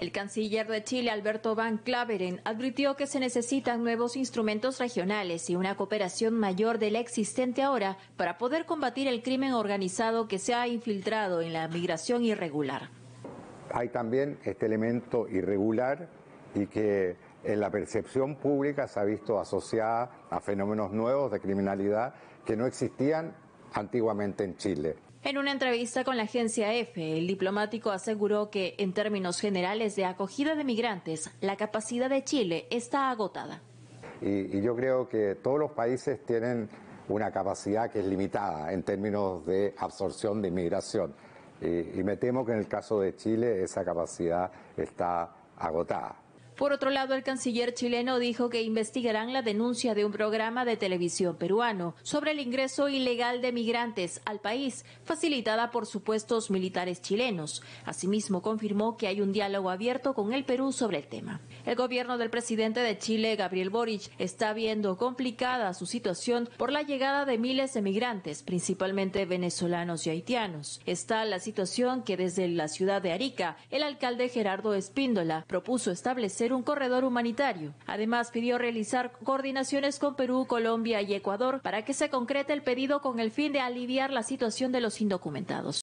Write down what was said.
El canciller de Chile, Alberto Van Claveren, advirtió que se necesitan nuevos instrumentos regionales y una cooperación mayor de la existente ahora para poder combatir el crimen organizado que se ha infiltrado en la migración irregular. Hay también este elemento irregular y que en la percepción pública se ha visto asociada a fenómenos nuevos de criminalidad que no existían antiguamente en Chile. En una entrevista con la agencia EFE, el diplomático aseguró que, en términos generales de acogida de migrantes, la capacidad de Chile está agotada. Y, yo creo que todos los países tienen una capacidad que es limitada en términos de absorción de inmigración. y me temo que en el caso de Chile esa capacidad está agotada. Por otro lado, el canciller chileno dijo que investigarán la denuncia de un programa de televisión peruano sobre el ingreso ilegal de migrantes al país, facilitada por supuestos militares chilenos. Asimismo, confirmó que hay un diálogo abierto con el Perú sobre el tema. El gobierno del presidente de Chile, Gabriel Boric, está viendo complicada su situación por la llegada de miles de migrantes, principalmente venezolanos y haitianos. Está la situación que desde la ciudad de Arica, el alcalde Gerardo Espíndola propuso establecer un corredor humanitario. Además, pidió realizar coordinaciones con Perú, Colombia y Ecuador para que se concrete el pedido con el fin de aliviar la situación de los indocumentados.